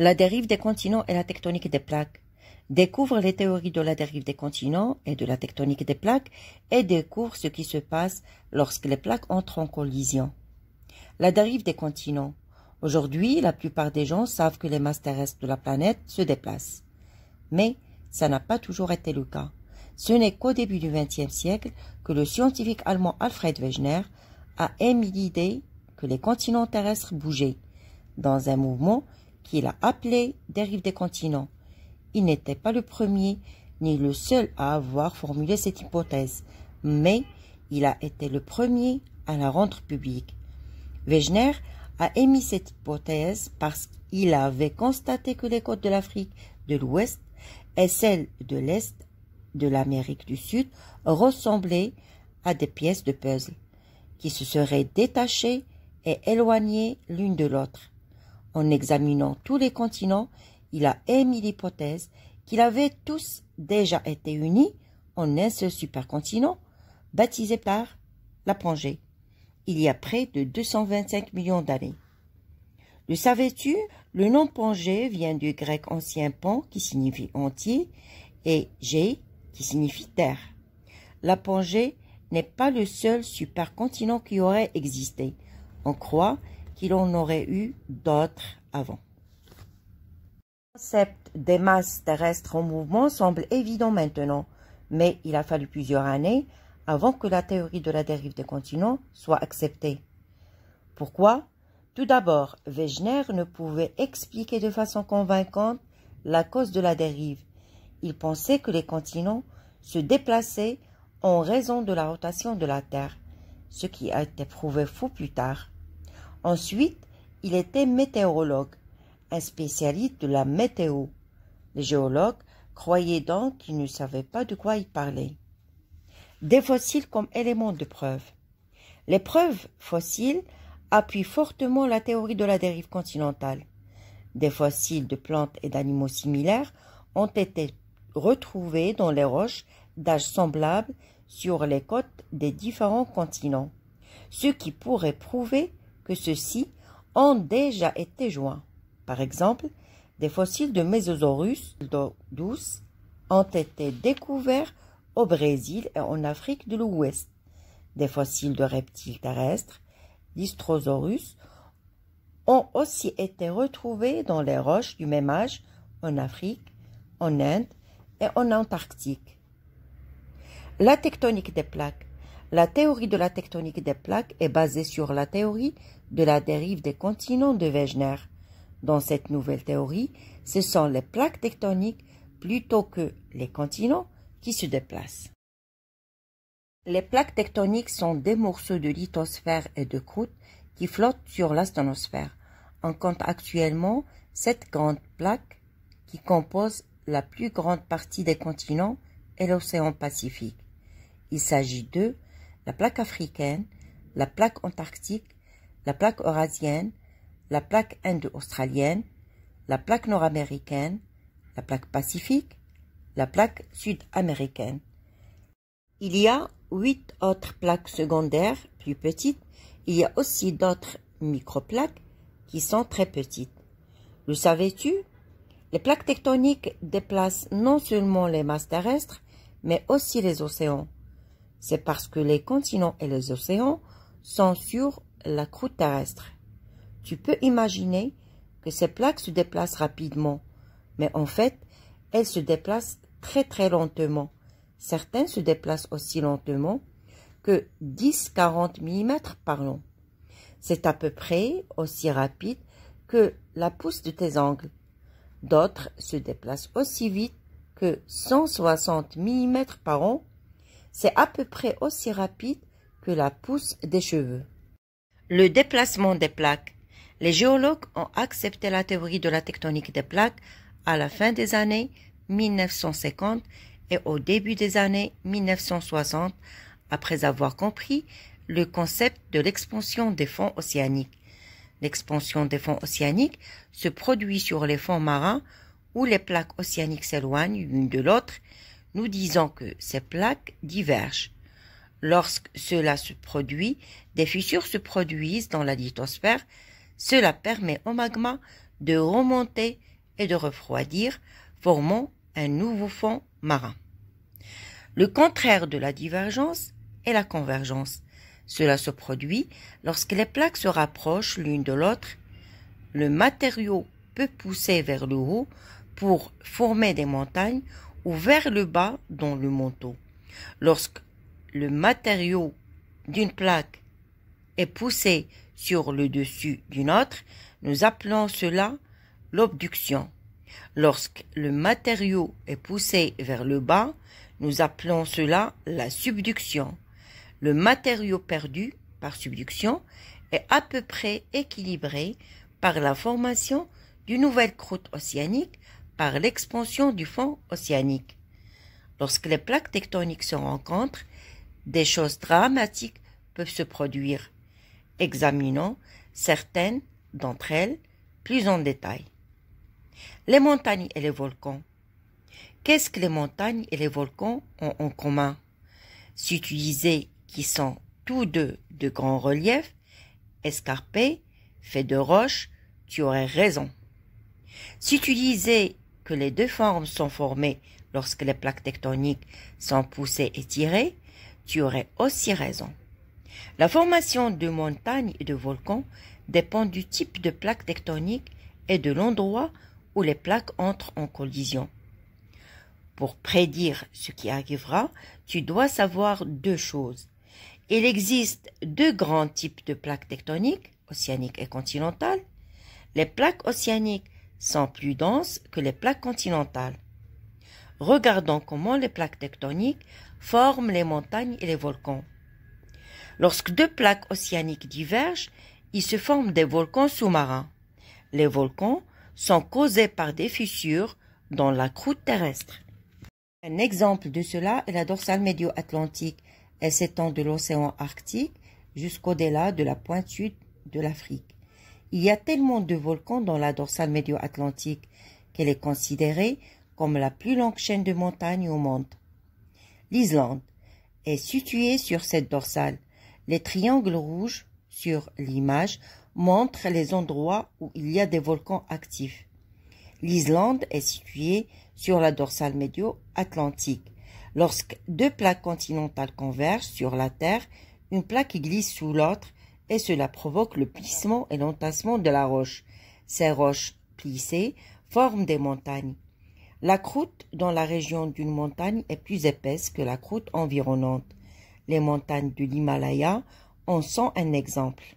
La dérive des continents et la tectonique des plaques. Découvre les théories de la dérive des continents et de la tectonique des plaques et découvre ce qui se passe lorsque les plaques entrent en collision. La dérive des continents. Aujourd'hui, la plupart des gens savent que les masses terrestres de la planète se déplacent. Mais ça n'a pas toujours été le cas. Ce n'est qu'au début du XXe siècle que le scientifique allemand Alfred Wegener a émis l'idée que les continents terrestres bougeaient dans un mouvement qu'il a appelé dérive des continents. Il n'était pas le premier ni le seul à avoir formulé cette hypothèse, mais il a été le premier à la rendre publique. Wegener a émis cette hypothèse parce qu'il avait constaté que les côtes de l'Afrique de l'Ouest et celles de l'Est de l'Amérique du Sud ressemblaient à des pièces de puzzle qui se seraient détachées et éloignées l'une de l'autre. En examinant tous les continents, il a émis l'hypothèse qu'ils avaient tous déjà été unis en un seul supercontinent, baptisé par la Pangée, il y a près de 225 millions d'années. Le savais-tu Le nom Pangée vient du grec ancien pan qui signifie entier et gé qui signifie terre. La Pangée n'est pas le seul supercontinent qui aurait existé. On croit qu'il en aurait eu d'autres avant. Le concept des masses terrestres en mouvement semble évident maintenant, mais il a fallu plusieurs années avant que la théorie de la dérive des continents soit acceptée. Pourquoi Tout d'abord, Wegener ne pouvait expliquer de façon convaincante la cause de la dérive. Il pensait que les continents se déplaçaient en raison de la rotation de la Terre, ce qui a été prouvé fou plus tard. Ensuite, il était météorologue, un spécialiste de la météo. Les géologues croyaient donc qu'il ne savait pas de quoi il parlait. Des fossiles comme éléments de preuve. Les preuves fossiles appuient fortement la théorie de la dérive continentale. Des fossiles de plantes et d'animaux similaires ont été retrouvés dans les roches d'âge semblable sur les côtes des différents continents, ce qui pourrait prouver ceux-ci ont déjà été joints. Par exemple, des fossiles de Mésosaurus d'eau douce ont été découverts au Brésil et en Afrique de l'Ouest. Des fossiles de reptiles terrestres, d'Istrosaurus, ont aussi été retrouvés dans les roches du même âge en Afrique, en Inde et en Antarctique. La tectonique des plaques la théorie de la tectonique des plaques est basée sur la théorie de la dérive des continents de Wegener. Dans cette nouvelle théorie, ce sont les plaques tectoniques plutôt que les continents qui se déplacent. Les plaques tectoniques sont des morceaux de lithosphère et de croûte qui flottent sur l'astonosphère. On compte actuellement sept grandes plaques qui composent la plus grande partie des continents et l'océan Pacifique. Il s'agit de la plaque africaine, la plaque antarctique, la plaque eurasienne, la plaque indo-australienne, la plaque nord-américaine, la plaque pacifique, la plaque sud-américaine. Il y a huit autres plaques secondaires plus petites. Il y a aussi d'autres microplaques qui sont très petites. Le savais-tu Les plaques tectoniques déplacent non seulement les masses terrestres, mais aussi les océans. C'est parce que les continents et les océans sont sur la croûte terrestre. Tu peux imaginer que ces plaques se déplacent rapidement, mais en fait, elles se déplacent très très lentement. Certaines se déplacent aussi lentement que 10-40 mm par an. C'est à peu près aussi rapide que la pousse de tes ongles. D'autres se déplacent aussi vite que 160 mm par an c'est à peu près aussi rapide que la pousse des cheveux. Le déplacement des plaques. Les géologues ont accepté la théorie de la tectonique des plaques à la fin des années 1950 et au début des années 1960 après avoir compris le concept de l'expansion des fonds océaniques. L'expansion des fonds océaniques se produit sur les fonds marins où les plaques océaniques s'éloignent l'une de l'autre nous disons que ces plaques divergent. Lorsque cela se produit, des fissures se produisent dans la lithosphère. Cela permet au magma de remonter et de refroidir, formant un nouveau fond marin. Le contraire de la divergence est la convergence. Cela se produit lorsque les plaques se rapprochent l'une de l'autre. Le matériau peut pousser vers le haut pour former des montagnes ou vers le bas dans le manteau. Lorsque le matériau d'une plaque est poussé sur le dessus d'une autre, nous appelons cela l'obduction. Lorsque le matériau est poussé vers le bas, nous appelons cela la subduction. Le matériau perdu par subduction est à peu près équilibré par la formation d'une nouvelle croûte océanique par l'expansion du fond océanique. Lorsque les plaques tectoniques se rencontrent, des choses dramatiques peuvent se produire. Examinons certaines d'entre elles plus en détail. Les montagnes et les volcans. Qu'est-ce que les montagnes et les volcans ont en commun Si tu disais qu'ils sont tous deux de grands reliefs, escarpés, faits de roches, tu aurais raison. Si tu disais les deux formes sont formées lorsque les plaques tectoniques sont poussées et tirées, tu aurais aussi raison. La formation de montagnes et de volcans dépend du type de plaque tectonique et de l'endroit où les plaques entrent en collision. Pour prédire ce qui arrivera, tu dois savoir deux choses. Il existe deux grands types de plaques tectoniques, océaniques et continentales. Les plaques océaniques sont plus denses que les plaques continentales. Regardons comment les plaques tectoniques forment les montagnes et les volcans. Lorsque deux plaques océaniques divergent, il se forme des volcans sous-marins. Les volcans sont causés par des fissures dans la croûte terrestre. Un exemple de cela est la dorsale médio-atlantique. Elle s'étend de l'océan Arctique jusqu'au-delà de la pointe sud de l'Afrique. Il y a tellement de volcans dans la dorsale médio-atlantique qu'elle est considérée comme la plus longue chaîne de montagnes au monde. L'Islande est située sur cette dorsale. Les triangles rouges sur l'image montrent les endroits où il y a des volcans actifs. L'Islande est située sur la dorsale médio-atlantique. Lorsque deux plaques continentales convergent sur la Terre, une plaque glisse sous l'autre et cela provoque le plissement et l'entassement de la roche. Ces roches plissées forment des montagnes. La croûte dans la région d'une montagne est plus épaisse que la croûte environnante. Les montagnes de l'Himalaya en sont un exemple.